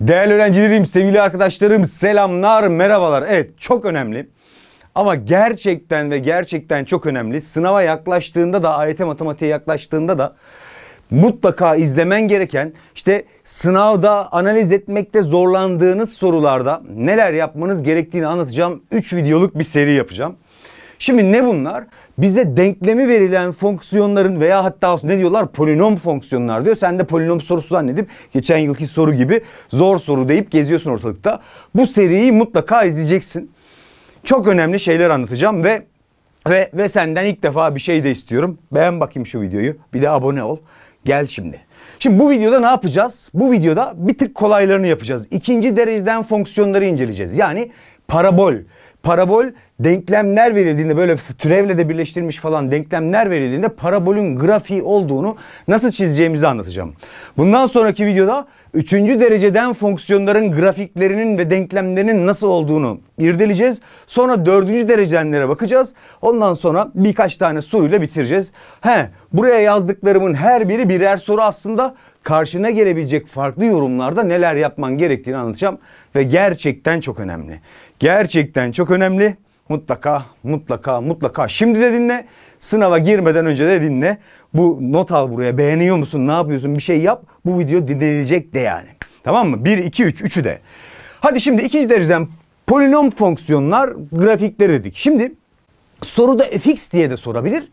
Değerli öğrencilerim, sevgili arkadaşlarım, selamlar, merhabalar. Evet, çok önemli. Ama gerçekten ve gerçekten çok önemli. Sınava yaklaştığında da, AYT matematiğe yaklaştığında da mutlaka izlemen gereken işte sınavda analiz etmekte zorlandığınız sorularda neler yapmanız gerektiğini anlatacağım. 3 videoluk bir seri yapacağım. Şimdi ne bunlar? Bize denklemi verilen fonksiyonların veya hatta ne diyorlar polinom fonksiyonlar diyor. Sen de polinom sorusu zannedip geçen yılki soru gibi zor soru deyip geziyorsun ortalıkta. Bu seriyi mutlaka izleyeceksin. Çok önemli şeyler anlatacağım ve ve ve senden ilk defa bir şey de istiyorum. Beğen bakayım şu videoyu. Bir de abone ol. Gel şimdi. Şimdi bu videoda ne yapacağız? Bu videoda bir tık kolaylarını yapacağız. İkinci dereceden fonksiyonları inceleyeceğiz. Yani parabol. Parabol denklemler verildiğinde böyle türevle de birleştirilmiş falan denklemler verildiğinde parabolün grafiği olduğunu nasıl çizeceğimizi anlatacağım. Bundan sonraki videoda üçüncü dereceden fonksiyonların grafiklerinin ve denklemlerinin nasıl olduğunu irdeleyeceğiz. Sonra dördüncü derecenlere bakacağız. Ondan sonra birkaç tane soruyla bitireceğiz. He, buraya yazdıklarımın her biri birer soru aslında karşına gelebilecek farklı yorumlarda neler yapman gerektiğini anlatacağım ve gerçekten çok önemli. Gerçekten çok önemli. Mutlaka, mutlaka, mutlaka. Şimdi de dinle. Sınava girmeden önce de dinle. Bu not al buraya. Beğeniyor musun? Ne yapıyorsun? Bir şey yap. Bu video dinlenecek de yani. Tamam mı? 1, 2, 3. Üçü de. Hadi şimdi ikinci dereceden polinom fonksiyonlar grafikleri dedik. Şimdi soruda fx diye de sorabilir.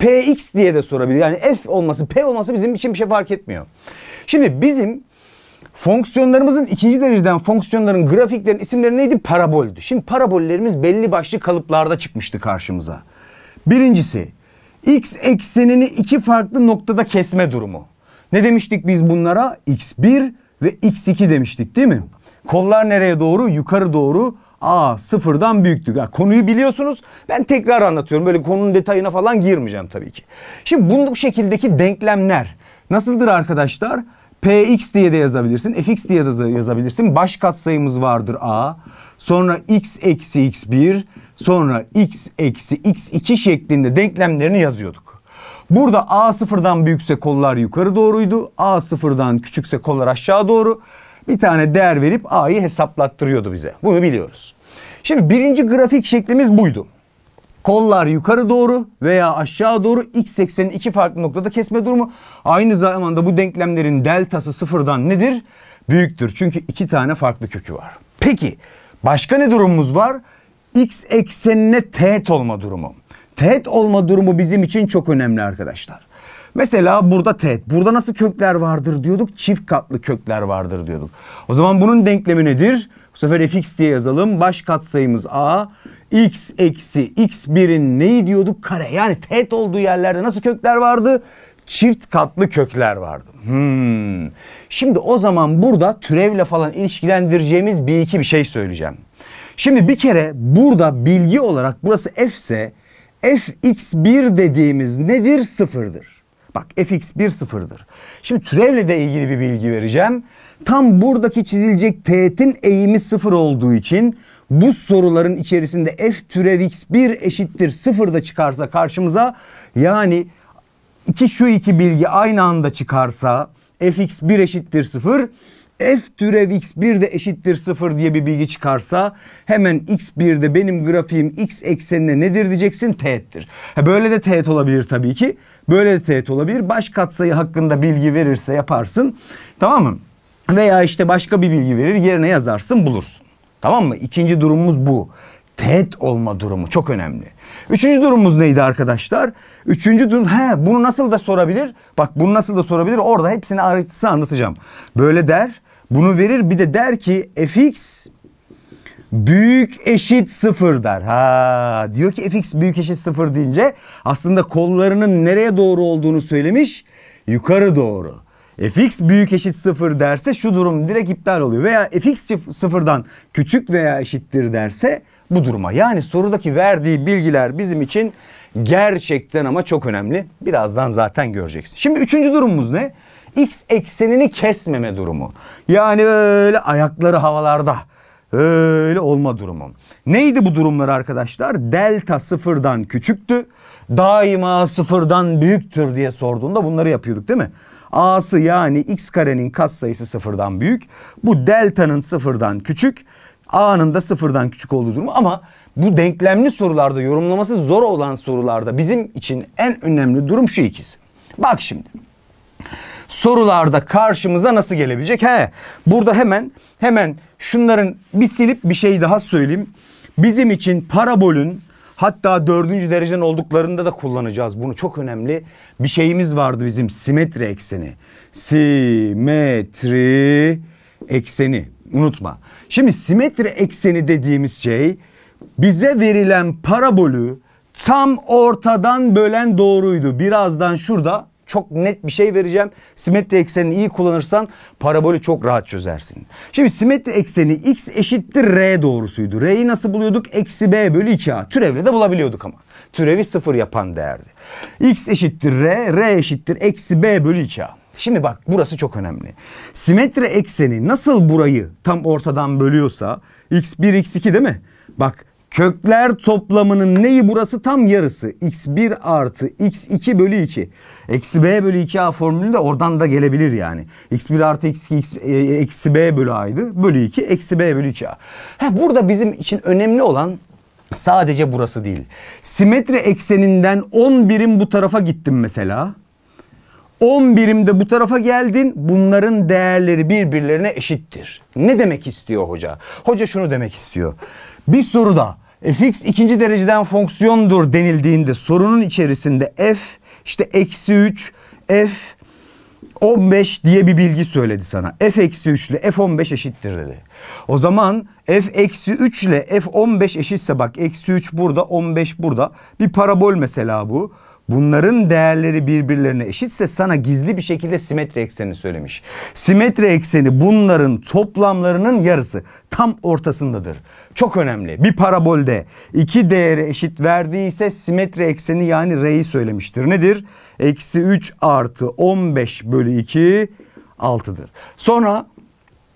Px diye de sorabilir. Yani f olması, p olması bizim için bir şey fark etmiyor. Şimdi bizim Fonksiyonlarımızın ikinci dereceden fonksiyonların grafiklerin isimleri neydi? Paraboldü. Şimdi parabollerimiz belli başlı kalıplarda çıkmıştı karşımıza. Birincisi x eksenini iki farklı noktada kesme durumu. Ne demiştik biz bunlara? x1 ve x2 demiştik değil mi? Kollar nereye doğru? Yukarı doğru. a sıfırdan büyüktü. Ya, konuyu biliyorsunuz. Ben tekrar anlatıyorum. Böyle konunun detayına falan girmeyeceğim tabii ki. Şimdi bu şekildeki denklemler nasıldır arkadaşlar? Arkadaşlar Px diye de yazabilirsin. Fx diye de yazabilirsin. Baş katsayımız vardır A. Sonra x eksi x1. Sonra x eksi x2 şeklinde denklemlerini yazıyorduk. Burada A sıfırdan büyükse kollar yukarı doğruydu. A sıfırdan küçükse kollar aşağı doğru. Bir tane değer verip A'yı hesaplattırıyordu bize. Bunu biliyoruz. Şimdi birinci grafik şeklimiz buydu. Kollar yukarı doğru veya aşağı doğru x eksenin iki farklı noktada kesme durumu. Aynı zamanda bu denklemlerin deltası sıfırdan nedir? Büyüktür. Çünkü iki tane farklı kökü var. Peki başka ne durumumuz var? X eksenine teğet olma durumu. Teğet olma durumu bizim için çok önemli arkadaşlar. Mesela burada teğet. Burada nasıl kökler vardır diyorduk? Çift katlı kökler vardır diyorduk. O zaman bunun denklemi nedir? Bu sefer fx diye yazalım. Baş katsayımız a. x eksi x1'in neyi diyorduk? Kare. Yani teğet olduğu yerlerde nasıl kökler vardı? Çift katlı kökler vardı. Hmm. Şimdi o zaman burada türevle falan ilişkilendireceğimiz bir iki bir şey söyleyeceğim. Şimdi bir kere burada bilgi olarak burası f ise fx1 dediğimiz nedir? Sıfırdır. Bak fx sıfırdır. Şimdi türevle de ilgili bir bilgi vereceğim. Tam buradaki çizilecek teğetin eğimi sıfır olduğu için bu soruların içerisinde f türev x1 eşittir 0 da çıkarsa karşımıza yani iki şu iki bilgi aynı anda çıkarsa fx1 eşittir sıfır f türev x1 de eşittir 0 diye bir bilgi çıkarsa hemen x 1 de benim grafiğim x eksenine nedir diyeceksin teğettir. Ha, böyle de teğet olabilir tabii ki. Böyle de teğet olabilir. Baş katsayı hakkında bilgi verirse yaparsın. Tamam mı? Veya işte başka bir bilgi verir yerine yazarsın bulursun. Tamam mı? İkinci durumumuz bu. Teğet olma durumu çok önemli. Üçüncü durumumuz neydi arkadaşlar? Üçüncü durum he bunu nasıl da sorabilir? Bak bunu nasıl da sorabilir? Orada hepsini ayrıntısı anlatacağım. Böyle der bunu verir bir de der ki fx büyük eşit sıfır der. Ha diyor ki fx büyük eşit sıfır deyince aslında kollarının nereye doğru olduğunu söylemiş. Yukarı doğru. fx büyük eşit sıfır derse şu durum direkt iptal oluyor. Veya fx sıfırdan küçük veya eşittir derse bu duruma. Yani sorudaki verdiği bilgiler bizim için gerçekten ama çok önemli. Birazdan zaten göreceksin. Şimdi üçüncü durumumuz ne? X eksenini kesmeme durumu. Yani öyle ayakları havalarda. Öyle olma durumu. Neydi bu durumlar arkadaşlar? Delta sıfırdan küçüktü. Daima sıfırdan büyüktür diye sorduğunda bunları yapıyorduk değil mi? A'sı yani x karenin katsayısı sıfırdan büyük. Bu delta'nın sıfırdan küçük. A'nın da sıfırdan küçük olduğu durumu ama bu denklemli sorularda yorumlaması zor olan sorularda bizim için en önemli durum şu ikisi. Bak şimdi sorularda karşımıza nasıl gelebilecek? He burada hemen hemen şunların bir silip bir şey daha söyleyeyim. Bizim için parabolün hatta dördüncü dereceden olduklarında da kullanacağız. Bunu çok önemli bir şeyimiz vardı bizim simetri ekseni. Simetri ekseni unutma. Şimdi simetri ekseni dediğimiz şey bize verilen parabolü tam ortadan bölen doğruydu. Birazdan şurada çok net bir şey vereceğim. Simetri eksenini iyi kullanırsan parabolü çok rahat çözersin. Şimdi simetri ekseni x eşittir r doğrusuydu. R'yi nasıl buluyorduk? Eksi b bölü 2a. Türevle de bulabiliyorduk ama. Türevi sıfır yapan değerdi. x eşittir r, r eşittir eksi b bölü 2a. Şimdi bak burası çok önemli. Simetri ekseni nasıl burayı tam ortadan bölüyorsa x1 x2 değil mi? Bak Kökler toplamının neyi burası? Tam yarısı. x1 artı x2 bölü 2. Eksi b bölü 2a formülü de oradan da gelebilir yani. x1 artı x2 x, e, eksi b bölü a'ydı. Bölü 2 eksi b bölü 2a. Ha burada bizim için önemli olan sadece burası değil. Simetri ekseninden 10 birim bu tarafa gittim mesela. 10 birimde bu tarafa geldin. Bunların değerleri birbirlerine eşittir. Ne demek istiyor hoca? Hoca şunu demek istiyor. Bir soruda e, fx ikinci dereceden fonksiyondur denildiğinde sorunun içerisinde f işte eksi 3 f 15 diye bir bilgi söyledi sana. F eksi 3 ile F 15 eşittir dedi. O zaman F eksi 3 ile F 15 eşitse bak eksi 3 burada 15 burada. Bir parabol mesela bu. Bunların değerleri birbirlerine eşitse sana gizli bir şekilde simetri eksenini söylemiş. Simetri ekseni bunların toplamlarının yarısı tam ortasındadır. Çok önemli. Bir parabolde iki değeri eşit verdiyse simetri ekseni yani R'yi söylemiştir. Nedir? Eksi 3 artı 15 bölü 2 6'dır. Sonra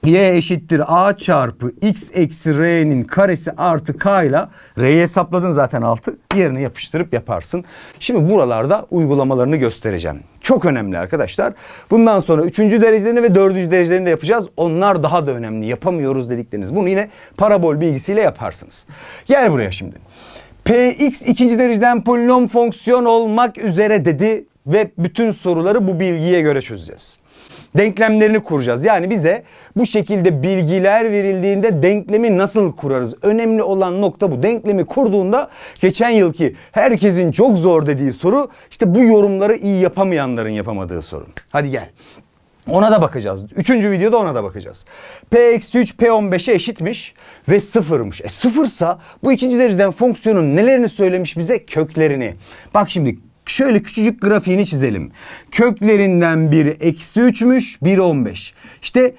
y eşittir a çarpı x eksi r'nin karesi artı k ile r'yi hesapladın zaten altı yerine yapıştırıp yaparsın. Şimdi buralarda uygulamalarını göstereceğim. Çok önemli arkadaşlar. Bundan sonra üçüncü derecelerini ve dördüncü derecelerini de yapacağız. Onlar daha da önemli. Yapamıyoruz dedikleriniz. Bunu yine parabol bilgisiyle yaparsınız. Gel buraya şimdi. Px ikinci dereceden polinom fonksiyon olmak üzere dedi ve bütün soruları bu bilgiye göre çözeceğiz denklemlerini kuracağız. Yani bize bu şekilde bilgiler verildiğinde denklemi nasıl kurarız? Önemli olan nokta bu. Denklemi kurduğunda geçen yılki herkesin çok zor dediği soru işte bu yorumları iyi yapamayanların yapamadığı soru. Hadi gel. Ona da bakacağız. Üçüncü videoda ona da bakacağız. P-3 P15'e eşitmiş ve sıfırmış. E sıfırsa bu ikinci dereceden fonksiyonun nelerini söylemiş bize? Köklerini. Bak şimdi şöyle küçücük grafiğini çizelim. Köklerinden biri eksi 3'müş, biri 15. İşte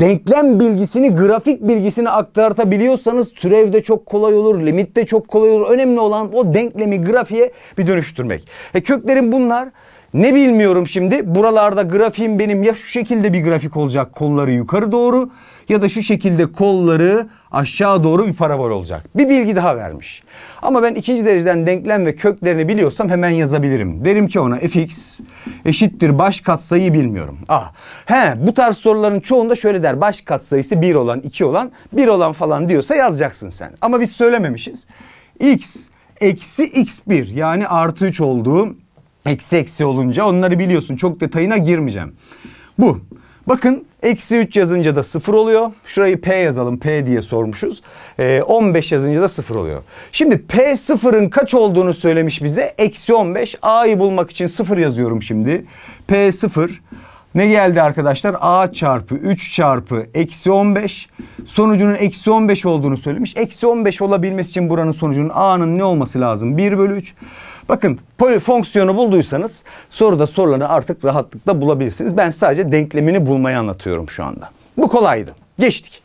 denklem bilgisini, grafik bilgisini aktartabiliyorsanız türev de çok kolay olur, limit de çok kolay olur. Önemli olan o denklemi grafiğe bir dönüştürmek. E köklerin bunlar ne bilmiyorum şimdi. Buralarda grafiğim benim ya şu şekilde bir grafik olacak kolları yukarı doğru ya da şu şekilde kolları aşağı doğru bir parabol olacak. Bir bilgi daha vermiş. Ama ben ikinci dereceden denklem ve köklerini biliyorsam hemen yazabilirim. Derim ki ona fx eşittir baş katsayı bilmiyorum. Ah he bu tarz soruların çoğunda şöyle der. Baş katsayısı 1 olan 2 olan 1 olan falan diyorsa yazacaksın sen. Ama biz söylememişiz. x eksi x1 yani artı 3 olduğu Eksi eksi olunca onları biliyorsun. Çok detayına girmeyeceğim. Bu. Bakın eksi 3 yazınca da 0 oluyor. Şurayı P yazalım. P diye sormuşuz. E, ee, 15 yazınca da 0 oluyor. Şimdi P 0'ın kaç olduğunu söylemiş bize. Eksi 15. A'yı bulmak için 0 yazıyorum şimdi. P 0. Ne geldi arkadaşlar? A çarpı 3 çarpı eksi 15. Sonucunun eksi 15 olduğunu söylemiş. Eksi 15 olabilmesi için buranın sonucunun A'nın ne olması lazım? 1 bölü 3. Bakın poli fonksiyonu bulduysanız soruda soruları artık rahatlıkla bulabilirsiniz. Ben sadece denklemini bulmayı anlatıyorum şu anda. Bu kolaydı. Geçtik.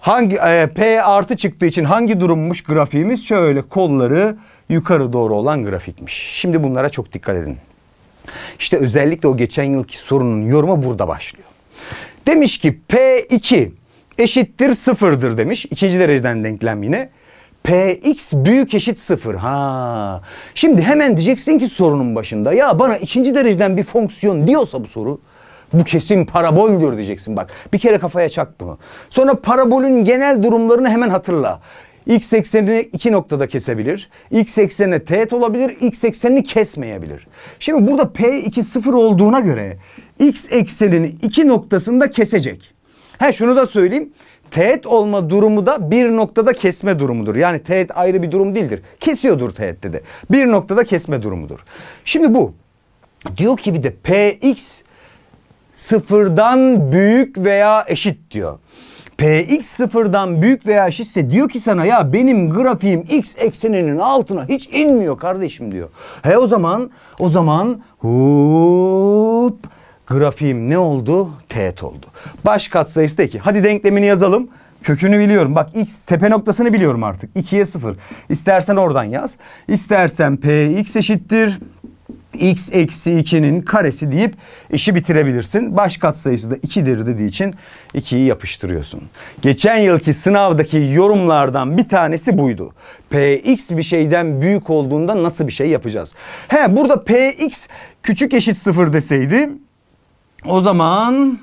Hangi e, P artı çıktığı için hangi durummuş grafiğimiz? Şöyle kolları yukarı doğru olan grafikmiş. Şimdi bunlara çok dikkat edin. İşte özellikle o geçen yılki sorunun yorumu burada başlıyor. Demiş ki P2 eşittir sıfırdır demiş. İkinci dereceden denklem yine. Px büyük eşit sıfır. Ha. Şimdi hemen diyeceksin ki sorunun başında. Ya bana ikinci dereceden bir fonksiyon diyorsa bu soru. Bu kesin paraboldür diyeceksin bak. Bir kere kafaya çak bunu. Sonra parabolün genel durumlarını hemen hatırla. X eksenini iki noktada kesebilir. X eksenine teğet olabilir. X eksenini kesmeyebilir. Şimdi burada P2 sıfır olduğuna göre X eksenini iki noktasında kesecek. Ha şunu da söyleyeyim teğet olma durumu da bir noktada kesme durumudur. Yani teğet ayrı bir durum değildir. Kesiyordur teğette de. Bir noktada kesme durumudur. Şimdi bu diyor ki bir de px sıfırdan büyük veya eşit diyor. Px sıfırdan büyük veya eşitse diyor ki sana ya benim grafiğim x ekseninin altına hiç inmiyor kardeşim diyor. He o zaman o zaman hop grafiğim ne oldu? Teğet oldu. Baş katsayısı da 2. Hadi denklemini yazalım. Kökünü biliyorum. Bak x tepe noktasını biliyorum artık. 2'ye 0. İstersen oradan yaz. İstersen p x eşittir x eksi 2'nin karesi deyip işi bitirebilirsin. Baş katsayısı da 2'dir dediği için 2'yi yapıştırıyorsun. Geçen yılki sınavdaki yorumlardan bir tanesi buydu. Px bir şeyden büyük olduğunda nasıl bir şey yapacağız? He burada Px küçük eşit 0 deseydi o zaman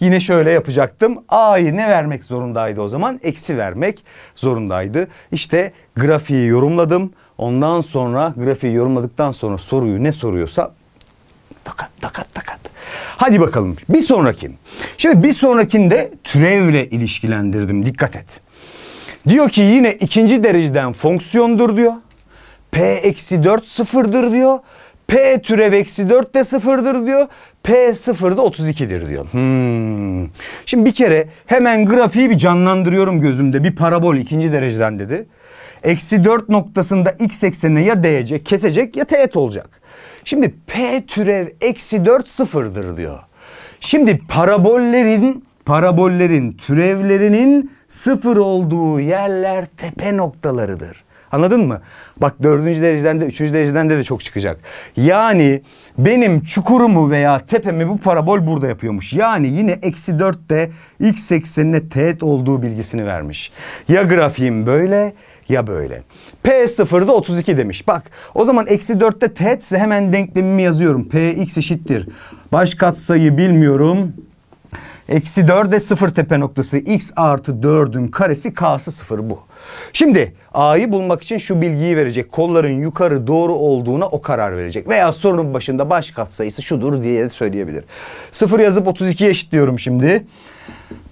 yine şöyle yapacaktım. A'yı ne vermek zorundaydı o zaman? Eksi vermek zorundaydı. İşte grafiği yorumladım. Ondan sonra grafiği yorumladıktan sonra soruyu ne soruyorsa takat takat takat. Hadi bakalım bir sonraki. Şimdi bir sonrakinde türevle ilişkilendirdim dikkat et. Diyor ki yine ikinci dereceden fonksiyondur diyor. P eksi 4 sıfırdır diyor. P türev eksi 4 de sıfırdır diyor. P sıfır da 32'dir diyor. Hmm. Şimdi bir kere hemen grafiği bir canlandırıyorum gözümde. Bir parabol ikinci dereceden dedi. Eksi 4 noktasında x eksenine ya değecek, kesecek ya teğet olacak. Şimdi P türev eksi 4 sıfırdır diyor. Şimdi parabollerin parabollerin türevlerinin sıfır olduğu yerler tepe noktalarıdır. Anladın mı? Bak dördüncü dereceden de üçüncü dereceden de de çok çıkacak. Yani benim çukurumu veya tepemi bu parabol burada yapıyormuş. Yani yine eksi dörtte x eksenine teğet olduğu bilgisini vermiş. Ya grafiğim böyle ya böyle. P0'da 32 demiş. Bak o zaman eksi 4'te teğetse hemen denklemimi yazıyorum. P x eşittir. Baş katsayı bilmiyorum. Eksi 4'e 0 tepe noktası x artı 4'ün karesi k'sı 0 bu. Şimdi a'yı bulmak için şu bilgiyi verecek. Kolların yukarı doğru olduğuna o karar verecek. Veya sorunun başında baş katsayısı şudur diye söyleyebilir. 0 yazıp 32'ye eşitliyorum şimdi.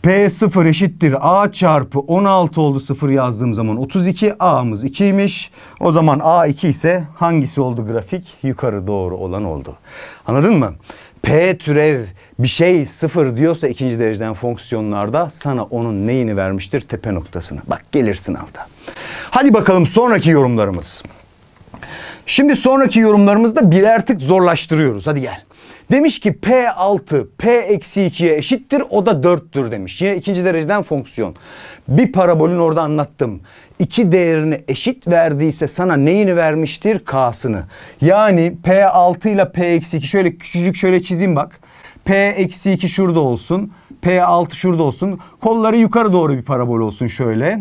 P0 eşittir A çarpı 16 oldu 0 yazdığım zaman 32 A'mız 2'ymiş. O zaman A 2 ise hangisi oldu grafik? Yukarı doğru olan oldu. Anladın mı? P türev bir şey sıfır diyorsa ikinci dereceden fonksiyonlarda sana onun neyini vermiştir? Tepe noktasını. Bak gelir sınavda. Hadi bakalım sonraki yorumlarımız. Şimdi sonraki yorumlarımızda birer tık zorlaştırıyoruz. Hadi gel. Demiş ki P6 P-2'ye eşittir o da 4'tür demiş. Yine ikinci dereceden fonksiyon. Bir parabolün orada anlattım. İki değerini eşit verdiyse sana neyini vermiştir? K'sını. Yani P6 ile P-2 şöyle küçücük şöyle çizeyim bak. P-2 şurada olsun. P6 şurada olsun. Kolları yukarı doğru bir parabol olsun şöyle.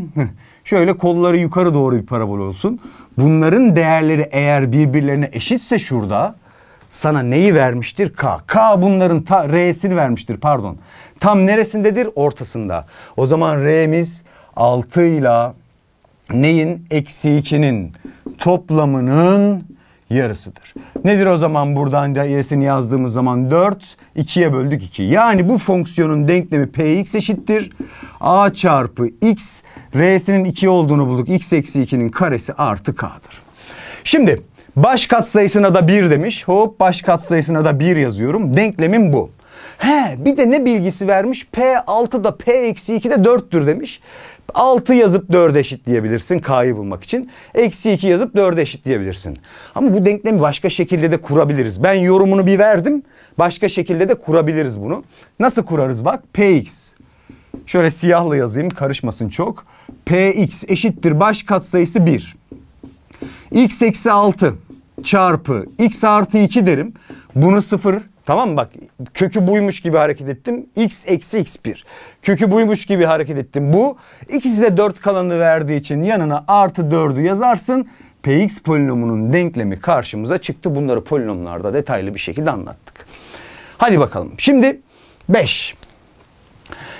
şöyle kolları yukarı doğru bir parabol olsun. Bunların değerleri eğer birbirlerine eşitse şurada sana neyi vermiştir? K. K bunların ta, R'sini vermiştir pardon. Tam neresindedir? Ortasında. O zaman R'miz 6 ile neyin? Eksi 2'nin toplamının yarısıdır. Nedir o zaman buradan yarısını yazdığımız zaman 4, 2'ye böldük 2. Yani bu fonksiyonun denklemi px eşittir. a çarpı x, r'sinin 2 olduğunu bulduk. x eksi 2'nin karesi artı k'dır. Şimdi Baş katsayısına da 1 demiş. Hop baş katsayısına da 1 yazıyorum. Denklemim bu. He bir de ne bilgisi vermiş? P6 da P-2 de 4'tür demiş. 6 yazıp eşit diyebilirsin K'yı bulmak için. Eksi 2 yazıp eşit diyebilirsin. Ama bu denklemi başka şekilde de kurabiliriz. Ben yorumunu bir verdim. Başka şekilde de kurabiliriz bunu. Nasıl kurarız bak? Px. Şöyle siyahla yazayım karışmasın çok. Px eşittir baş katsayısı 1 x eksi 6 çarpı x artı 2 derim. Bunu 0 Tamam mı? Bak kökü buymuş gibi hareket ettim. X eksi x1. Kökü buymuş gibi hareket ettim. Bu ikisi de 4 kalanı verdiği için yanına artı 4'ü yazarsın. Px polinomunun denklemi karşımıza çıktı. Bunları polinomlarda detaylı bir şekilde anlattık. Hadi bakalım. Şimdi 5.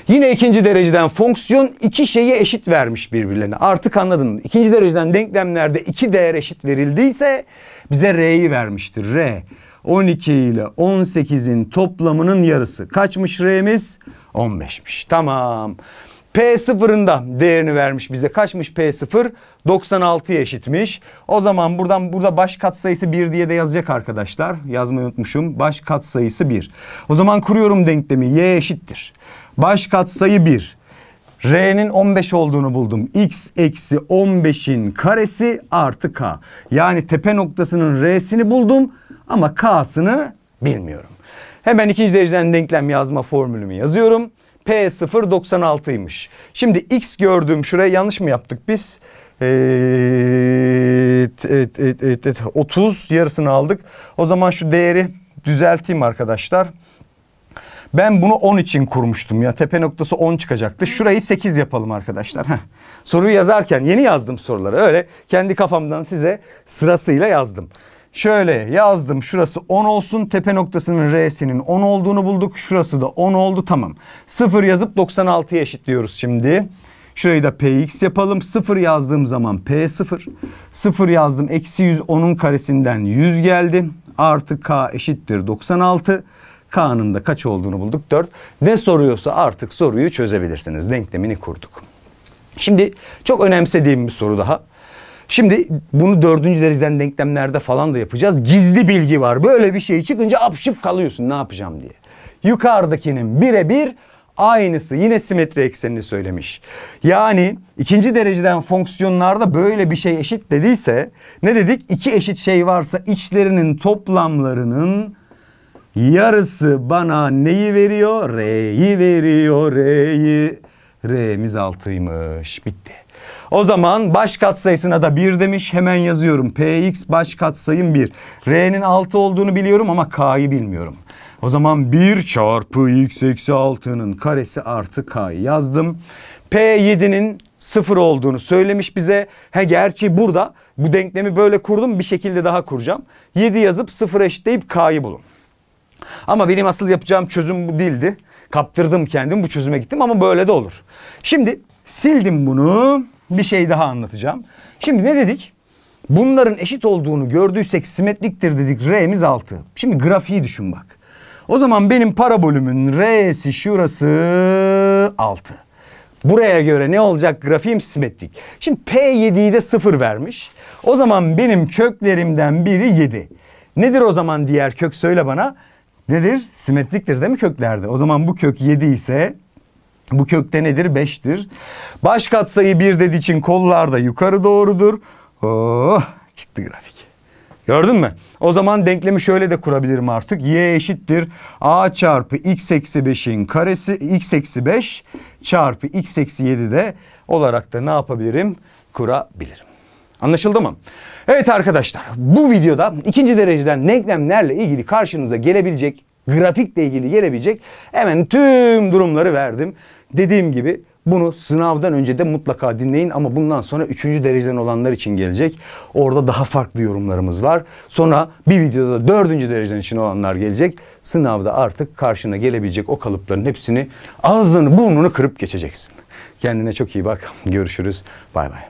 Yine ikinci dereceden fonksiyon iki şeyi eşit vermiş birbirlerine. Artık anladın. İkinci dereceden denklemlerde iki değer eşit verildiyse bize R'yi vermiştir. R 12 ile 18'in toplamının yarısı. Kaçmış R'miz? 15'miş. Tamam. p sıfırında değerini vermiş bize. Kaçmış p sıfır? 96'ya eşitmiş. O zaman buradan burada baş katsayısı 1 diye de yazacak arkadaşlar. Yazmayı unutmuşum. Baş katsayısı 1. O zaman kuruyorum denklemi. Y eşittir. Baş katsayı 1. R'nin 15 olduğunu buldum. X eksi 15'in karesi artı K. Yani tepe noktasının R'sini buldum ama K'sını bilmiyorum. Hemen ikinci dereceden denklem yazma formülümü yazıyorum. P0 96'ymış. Şimdi X gördüğüm şuraya yanlış mı yaptık biz? Ee, 30 e, e, e, yarısını aldık. O zaman şu değeri düzelteyim arkadaşlar. Ben bunu 10 için kurmuştum ya. Tepe noktası 10 çıkacaktı. Şurayı 8 yapalım arkadaşlar. Heh. Soruyu yazarken yeni yazdım soruları. Öyle kendi kafamdan size sırasıyla yazdım. Şöyle yazdım şurası 10 olsun tepe noktasının R'sinin 10 olduğunu bulduk. Şurası da 10 oldu tamam. 0 yazıp 96'ya eşitliyoruz şimdi. Şurayı da px yapalım. 0 yazdığım zaman p0. 0 yazdım eksi 110'un karesinden 100 geldi. Artı k eşittir 96. K'nın da kaç olduğunu bulduk 4. Ne soruyorsa artık soruyu çözebilirsiniz. Denklemini kurduk. Şimdi çok önemsediğim bir soru daha. Şimdi bunu dördüncü dereceden denklemlerde falan da yapacağız. Gizli bilgi var. Böyle bir şey çıkınca apşıp kalıyorsun ne yapacağım diye. Yukarıdakinin birebir aynısı. Yine simetri eksenini söylemiş. Yani ikinci dereceden fonksiyonlarda böyle bir şey eşit dediyse ne dedik? İki eşit şey varsa içlerinin toplamlarının Yarısı bana neyi veriyor? Re'yi veriyor, re'yi. Re'miz altıymış. Bitti. O zaman baş katsayısına da 1 demiş. Hemen yazıyorum. Px baş katsayım 1. R'nin 6 olduğunu biliyorum ama K'yı bilmiyorum. O zaman 1 çarpı x eksi 6'nın karesi artı K'yı yazdım. P7'nin 0 olduğunu söylemiş bize. He gerçi burada bu denklemi böyle kurdum. Bir şekilde daha kuracağım. 7 yazıp 0 eşitleyip K'yı bulun. Ama benim asıl yapacağım çözüm bu değildi. Kaptırdım kendimi bu çözüme gittim ama böyle de olur. Şimdi sildim bunu. Bir şey daha anlatacağım. Şimdi ne dedik? Bunların eşit olduğunu gördüysek simetriktir dedik. R'miz 6. Şimdi grafiği düşün bak. O zaman benim parabolümün R'si şurası 6. Buraya göre ne olacak grafiğim simetrik. Şimdi P7'yi de 0 vermiş. O zaman benim köklerimden biri 7. Nedir o zaman diğer kök söyle bana nedir? Simetriktir değil mi köklerde? O zaman bu kök 7 ise bu kökte nedir? 5'tir. Baş katsayı 1 dediği için kollar da yukarı doğrudur. Oh, çıktı grafik. Gördün mü? O zaman denklemi şöyle de kurabilirim artık. Y eşittir a çarpı x eksi 5'in karesi x eksi 5 çarpı x eksi 7 de olarak da ne yapabilirim? Kurabilirim. Anlaşıldı mı? Evet arkadaşlar bu videoda ikinci dereceden denklemlerle ilgili karşınıza gelebilecek grafikle ilgili gelebilecek hemen tüm durumları verdim. Dediğim gibi bunu sınavdan önce de mutlaka dinleyin ama bundan sonra üçüncü dereceden olanlar için gelecek. Orada daha farklı yorumlarımız var. Sonra bir videoda dördüncü dereceden için olanlar gelecek. Sınavda artık karşına gelebilecek o kalıpların hepsini ağzını burnunu kırıp geçeceksin. Kendine çok iyi bak. Görüşürüz. Bay bay.